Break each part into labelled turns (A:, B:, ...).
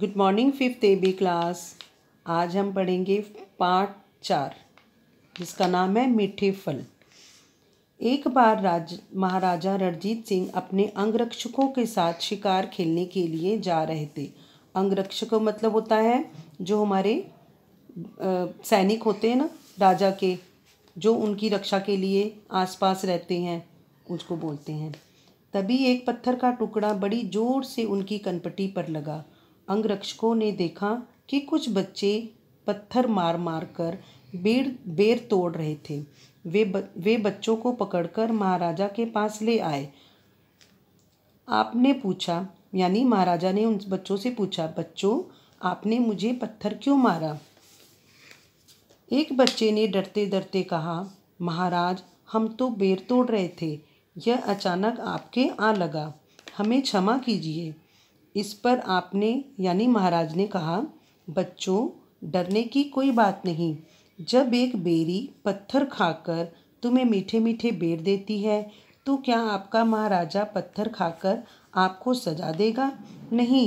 A: good morning fifth A B class आज हम पढ़ेंगे पार्ट चार जिसका नाम है मीठे फल एक बार राज महाराजा रणजीत सिंह अपने अंगरक्षकों के साथ शिकार खेलने के लिए जा रहे थे अंगरक्षकों मतलब होता है जो हमारे सैनिक होते हैं ना राजा के जो उनकी रक्षा के लिए आसपास रहते हैं उसको बोलते हैं तभी एक पत्थर का टुकड़ा बड़ी ज़ोर से उनकी कनपट्टी पर लगा अंगरक्षकों ने देखा कि कुछ बच्चे पत्थर मार मार कर बेड़ बेर तोड़ रहे थे वे ब, वे बच्चों को पकड़कर महाराजा के पास ले आए आपने पूछा यानी महाराजा ने उन बच्चों से पूछा बच्चों आपने मुझे पत्थर क्यों मारा एक बच्चे ने डरते डरते कहा महाराज हम तो बेर तोड़ रहे थे यह अचानक आपके आ लगा हमें क्षमा कीजिए इस पर आपने यानी महाराज ने कहा बच्चों डरने की कोई बात नहीं जब एक बेरी पत्थर खाकर तुम्हें मीठे मीठे बेर देती है तो क्या आपका महाराजा पत्थर खाकर आपको सजा देगा नहीं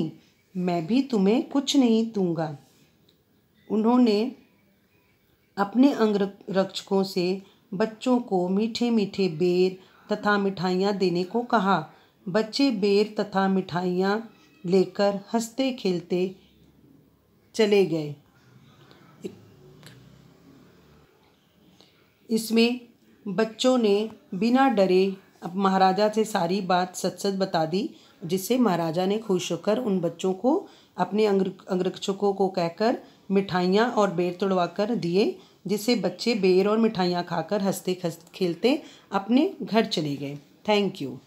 A: मैं भी तुम्हें कुछ नहीं दूंगा उन्होंने अपने अंगरक्षकों से बच्चों को मीठे मीठे बेर तथा मिठाइयाँ देने को कहा बच्चे बेर तथा मिठाइयाँ लेकर हंसते खेलते चले गए इसमें बच्चों ने बिना डरे अब महाराजा से सारी बात सच सच बता दी जिससे महाराजा ने खुश होकर उन बच्चों को अपने अंगरक्षकों को कहकर मिठाइयाँ और बेर तोड़वा कर दिए जिससे बच्चे बेर और मिठाइयाँ खाकर हंसते खेलते अपने घर चले गए थैंक यू